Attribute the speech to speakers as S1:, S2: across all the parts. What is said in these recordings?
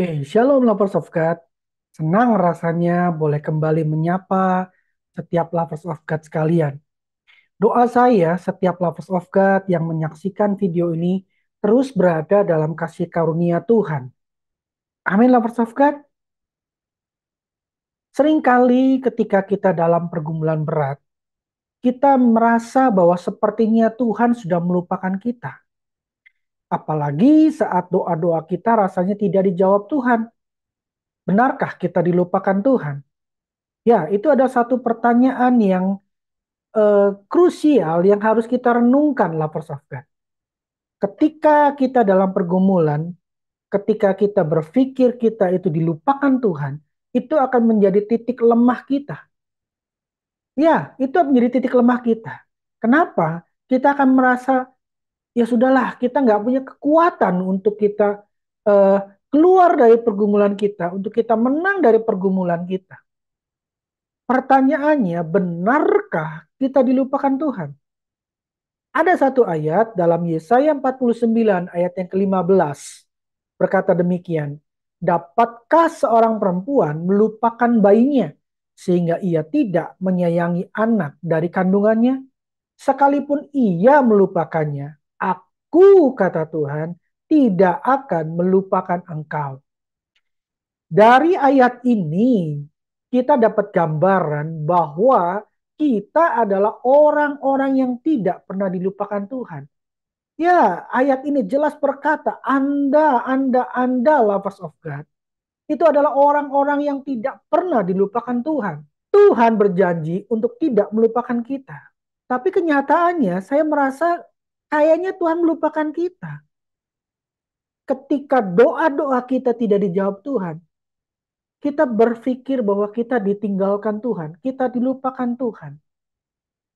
S1: Oke, Shalom Lovers of God. Senang rasanya boleh kembali menyapa setiap Lovers of God sekalian. Doa saya setiap Lovers of God yang menyaksikan video ini terus berada dalam kasih karunia Tuhan. Amin Lovers of God. Seringkali ketika kita dalam pergumulan berat, kita merasa bahwa sepertinya Tuhan sudah melupakan kita. Apalagi saat doa-doa kita rasanya tidak dijawab Tuhan. Benarkah kita dilupakan Tuhan? Ya, itu ada satu pertanyaan yang eh, krusial yang harus kita renungkan, lah of God. Ketika kita dalam pergumulan, ketika kita berpikir kita itu dilupakan Tuhan, itu akan menjadi titik lemah kita. Ya, itu menjadi titik lemah kita. Kenapa? Kita akan merasa ya sudahlah kita nggak punya kekuatan untuk kita uh, keluar dari pergumulan kita, untuk kita menang dari pergumulan kita. Pertanyaannya, benarkah kita dilupakan Tuhan? Ada satu ayat dalam Yesaya 49 ayat yang ke-15 berkata demikian, Dapatkah seorang perempuan melupakan bayinya sehingga ia tidak menyayangi anak dari kandungannya? Sekalipun ia melupakannya, Aku, kata Tuhan, tidak akan melupakan engkau. Dari ayat ini, kita dapat gambaran bahwa kita adalah orang-orang yang tidak pernah dilupakan Tuhan. Ya, ayat ini jelas berkata, Anda, Anda, Anda, lapas of God. Itu adalah orang-orang yang tidak pernah dilupakan Tuhan. Tuhan berjanji untuk tidak melupakan kita. Tapi kenyataannya saya merasa Kayaknya Tuhan melupakan kita. Ketika doa-doa kita tidak dijawab Tuhan, kita berpikir bahwa kita ditinggalkan Tuhan, kita dilupakan Tuhan.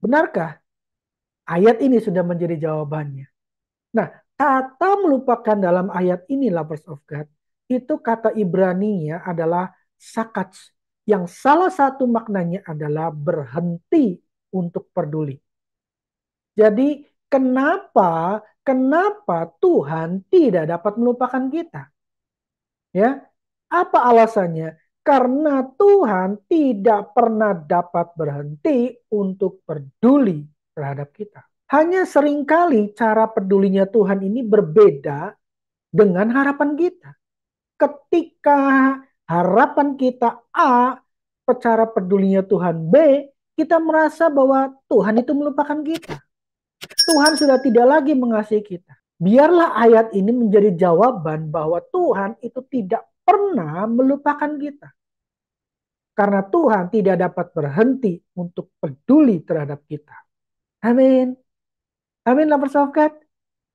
S1: Benarkah? Ayat ini sudah menjadi jawabannya. Nah, kata melupakan dalam ayat ini lovers of God itu kata Ibrani-nya adalah sakats yang salah satu maknanya adalah berhenti untuk peduli. Jadi Kenapa kenapa Tuhan tidak dapat melupakan kita? Ya. Apa alasannya? Karena Tuhan tidak pernah dapat berhenti untuk peduli terhadap kita. Hanya seringkali cara pedulinya Tuhan ini berbeda dengan harapan kita. Ketika harapan kita A, cara pedulinya Tuhan B, kita merasa bahwa Tuhan itu melupakan kita. Tuhan sudah tidak lagi mengasihi kita. Biarlah ayat ini menjadi jawaban bahwa Tuhan itu tidak pernah melupakan kita. Karena Tuhan tidak dapat berhenti untuk peduli terhadap kita. Amin. Amin, of God.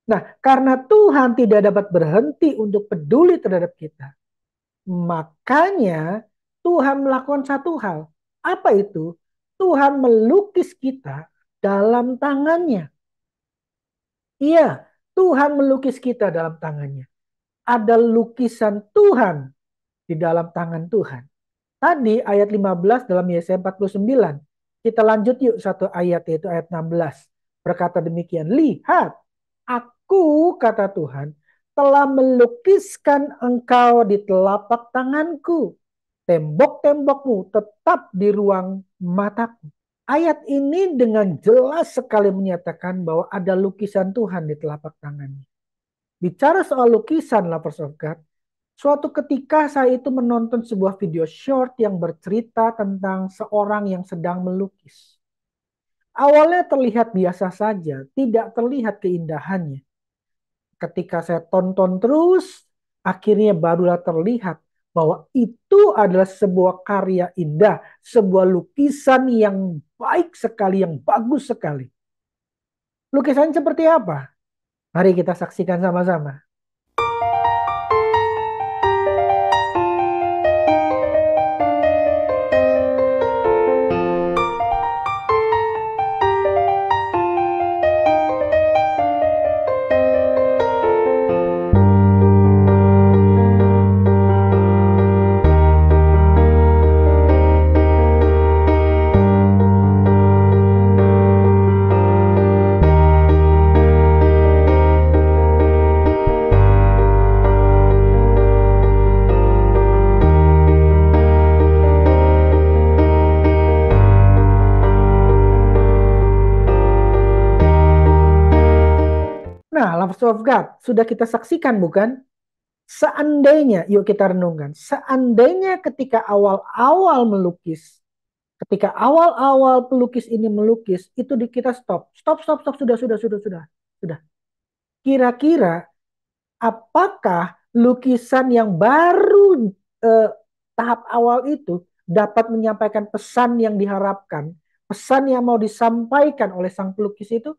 S1: Nah, karena Tuhan tidak dapat berhenti untuk peduli terhadap kita, makanya Tuhan melakukan satu hal. Apa itu? Tuhan melukis kita dalam tangannya. Iya, Tuhan melukis kita dalam tangannya. Ada lukisan Tuhan di dalam tangan Tuhan. Tadi ayat 15 dalam Yesaya 49. Kita lanjut yuk satu ayat yaitu ayat 16. Berkata demikian, lihat aku kata Tuhan telah melukiskan engkau di telapak tanganku. Tembok-tembokmu tetap di ruang mataku. Ayat ini dengan jelas sekali menyatakan bahwa ada lukisan Tuhan di telapak tangannya. Bicara soal lukisan Lovers of God, suatu ketika saya itu menonton sebuah video short yang bercerita tentang seorang yang sedang melukis. Awalnya terlihat biasa saja, tidak terlihat keindahannya. Ketika saya tonton terus, akhirnya barulah terlihat bahwa itu adalah sebuah karya indah, sebuah lukisan yang baik sekali, yang bagus sekali. Lukisan seperti apa? Mari kita saksikan sama-sama. counsel of God. Sudah kita saksikan bukan? Seandainya, yuk kita renungkan. Seandainya ketika awal-awal melukis, ketika awal-awal pelukis ini melukis, itu di kita stop. Stop, stop, stop, sudah, sudah, sudah, sudah. sudah. Kira-kira apakah lukisan yang baru eh, tahap awal itu dapat menyampaikan pesan yang diharapkan, pesan yang mau disampaikan oleh sang pelukis itu?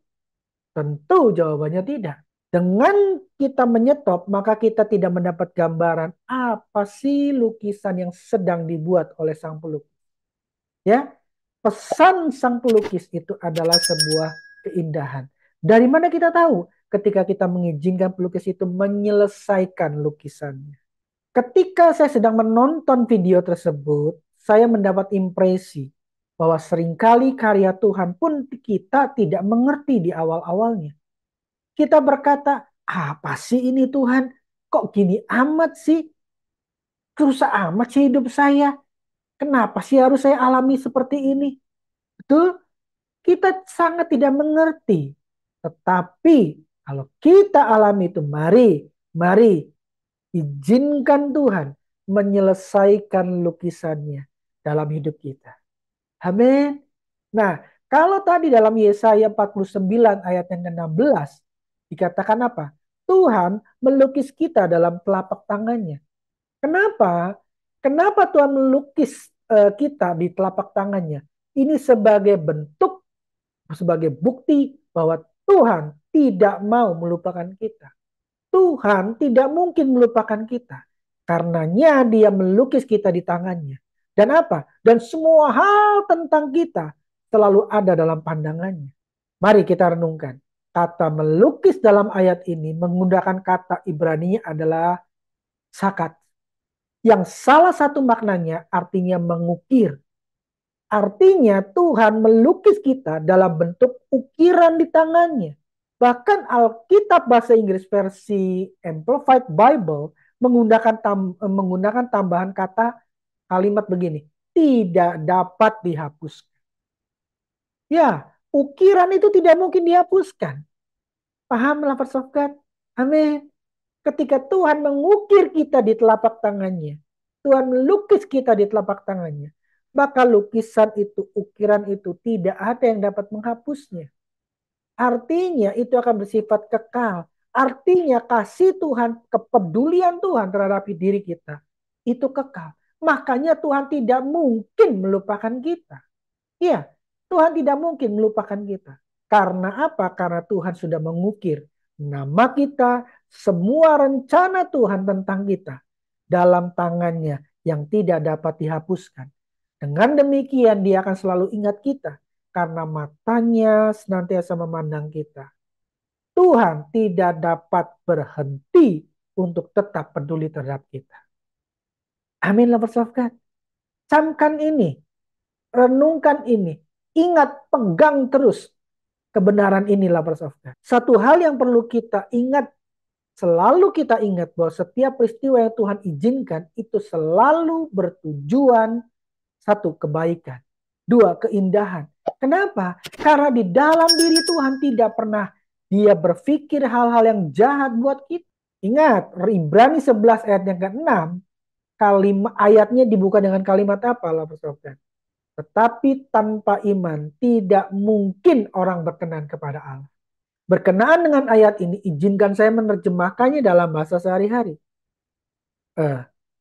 S1: Tentu jawabannya tidak. Dengan kita menyetop, maka kita tidak mendapat gambaran apa sih lukisan yang sedang dibuat oleh sang pelukis. Ya, pesan sang pelukis itu adalah sebuah keindahan. Dari mana kita tahu? Ketika kita mengizinkan pelukis itu menyelesaikan lukisannya. Ketika saya sedang menonton video tersebut, saya mendapat impresi bahwa seringkali karya Tuhan pun kita tidak mengerti di awal-awalnya. Kita berkata, apa sih ini Tuhan? Kok gini amat sih? Susah amat sih hidup saya. Kenapa sih harus saya alami seperti ini? Betul? Kita sangat tidak mengerti. Tetapi kalau kita alami itu, mari, mari izinkan Tuhan menyelesaikan lukisannya dalam hidup kita. Amin. Nah, kalau tadi dalam Yesaya 49 ayat yang ke-16, Dikatakan apa? Tuhan melukis kita dalam telapak tangannya. Kenapa? Kenapa Tuhan melukis eh, kita di telapak tangannya? Ini sebagai bentuk, sebagai bukti bahwa Tuhan tidak mau melupakan kita. Tuhan tidak mungkin melupakan kita. Karenanya dia melukis kita di tangannya. Dan apa? Dan semua hal tentang kita selalu ada dalam pandangannya. Mari kita renungkan kata melukis dalam ayat ini menggunakan kata Ibrani adalah sakat. Yang salah satu maknanya artinya mengukir. Artinya Tuhan melukis kita dalam bentuk ukiran di tangannya. Bahkan Alkitab bahasa Inggris versi Amplified Bible menggunakan tam menggunakan tambahan kata kalimat begini, tidak dapat dihapuskan. Ya, ukiran itu tidak mungkin dihapuskan. Paham Pahamlah persofkat? Amin. Ketika Tuhan mengukir kita di telapak tangannya, Tuhan melukis kita di telapak tangannya, maka lukisan itu, ukiran itu tidak ada yang dapat menghapusnya. Artinya itu akan bersifat kekal. Artinya kasih Tuhan, kepedulian Tuhan terhadap diri kita itu kekal. Makanya Tuhan tidak mungkin melupakan kita. Iya, Tuhan tidak mungkin melupakan kita. Karena apa? Karena Tuhan sudah mengukir nama kita, semua rencana Tuhan tentang kita dalam tangannya yang tidak dapat dihapuskan. Dengan demikian dia akan selalu ingat kita karena matanya senantiasa memandang kita. Tuhan tidak dapat berhenti untuk tetap peduli terhadap kita. Amin, lovers of Camkan ini, renungkan ini, Ingat, pegang terus kebenaran ini lovers of God. Satu hal yang perlu kita ingat, selalu kita ingat bahwa setiap peristiwa yang Tuhan izinkan itu selalu bertujuan satu kebaikan, dua keindahan. Kenapa? Karena di dalam diri Tuhan tidak pernah dia berpikir hal-hal yang jahat buat kita. Ingat, Ibrani 11 ayat yang ke-6, kalimat ayatnya dibuka dengan kalimat apa? lah tetapi tanpa iman tidak mungkin orang berkenan kepada Allah. Berkenaan dengan ayat ini, izinkan saya menerjemahkannya dalam bahasa sehari-hari. Eh,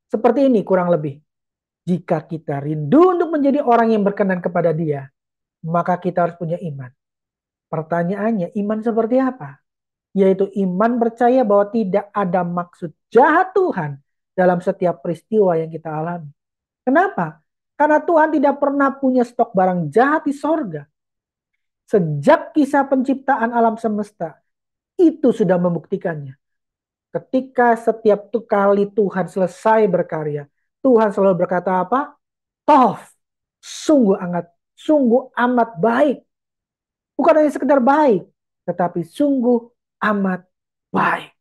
S1: seperti ini kurang lebih. Jika kita rindu untuk menjadi orang yang berkenan kepada dia, maka kita harus punya iman. Pertanyaannya, iman seperti apa? Yaitu iman percaya bahwa tidak ada maksud jahat Tuhan dalam setiap peristiwa yang kita alami. Kenapa? Karena Tuhan tidak pernah punya stok barang jahat di sorga. Sejak kisah penciptaan alam semesta, itu sudah membuktikannya. Ketika setiap kali Tuhan selesai berkarya, Tuhan selalu berkata apa? Tof, sungguh amat, sungguh amat baik. Bukan hanya sekedar baik, tetapi sungguh amat baik.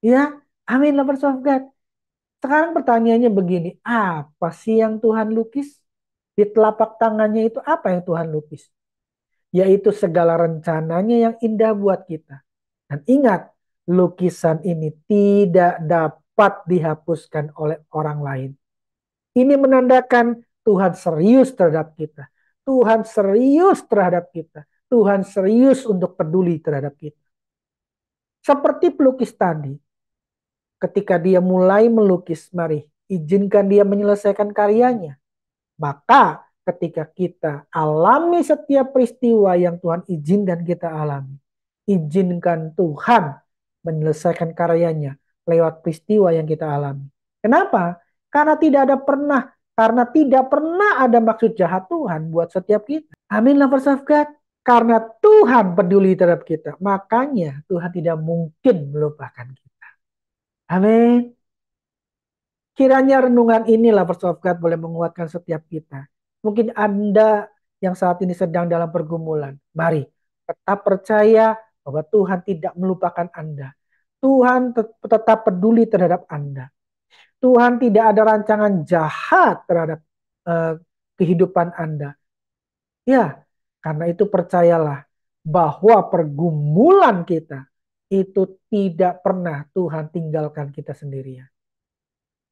S1: Ya, amin lovers of God. Sekarang pertanyaannya begini, apa sih yang Tuhan lukis? Di telapak tangannya itu apa yang Tuhan lukis? Yaitu segala rencananya yang indah buat kita. Dan ingat, lukisan ini tidak dapat dihapuskan oleh orang lain. Ini menandakan Tuhan serius terhadap kita. Tuhan serius terhadap kita. Tuhan serius untuk peduli terhadap kita. Seperti pelukis tadi, ketika dia mulai melukis, mari izinkan dia menyelesaikan karyanya. Maka ketika kita alami setiap peristiwa yang Tuhan izinkan kita alami, izinkan Tuhan menyelesaikan karyanya lewat peristiwa yang kita alami. Kenapa? Karena tidak ada pernah karena tidak pernah ada maksud jahat Tuhan buat setiap kita. Amin lovers of Karena Tuhan peduli terhadap kita, makanya Tuhan tidak mungkin melupakan kita. Amin. Kiranya renungan inilah persofkat boleh menguatkan setiap kita. Mungkin Anda yang saat ini sedang dalam pergumulan. Mari tetap percaya bahwa Tuhan tidak melupakan Anda. Tuhan tetap peduli terhadap Anda. Tuhan tidak ada rancangan jahat terhadap uh, kehidupan Anda. Ya, karena itu percayalah bahwa pergumulan kita itu tidak pernah Tuhan tinggalkan kita sendirian.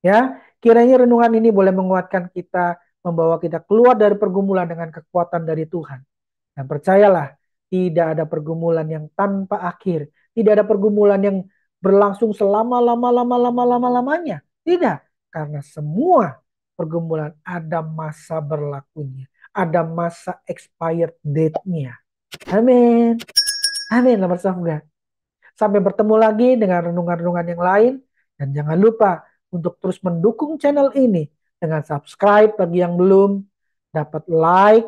S1: Ya, kiranya renungan ini boleh menguatkan kita, membawa kita keluar dari pergumulan dengan kekuatan dari Tuhan. Dan percayalah, tidak ada pergumulan yang tanpa akhir, tidak ada pergumulan yang berlangsung selama lama lama lama lama lamanya. Tidak, karena semua pergumulan ada masa berlakunya, ada masa expired date-nya. Amin. Amin, Lamar Safga. Sampai bertemu lagi dengan renungan-renungan yang lain. Dan jangan lupa untuk terus mendukung channel ini dengan subscribe bagi yang belum, dapat like,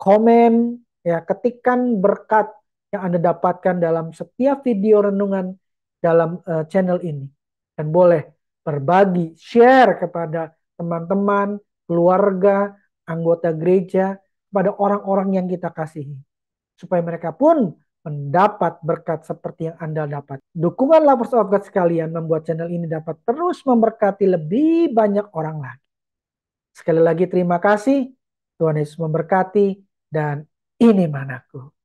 S1: komen, ya ketikan berkat yang Anda dapatkan dalam setiap video renungan dalam uh, channel ini. Dan boleh berbagi, share kepada teman-teman, keluarga, anggota gereja, kepada orang-orang yang kita kasihi. Supaya mereka pun mendapat berkat seperti yang Anda dapat. Dukungan Lovers of God sekalian membuat channel ini dapat terus memberkati lebih banyak orang lagi. Sekali lagi terima kasih. Tuhan Yesus memberkati dan ini manaku.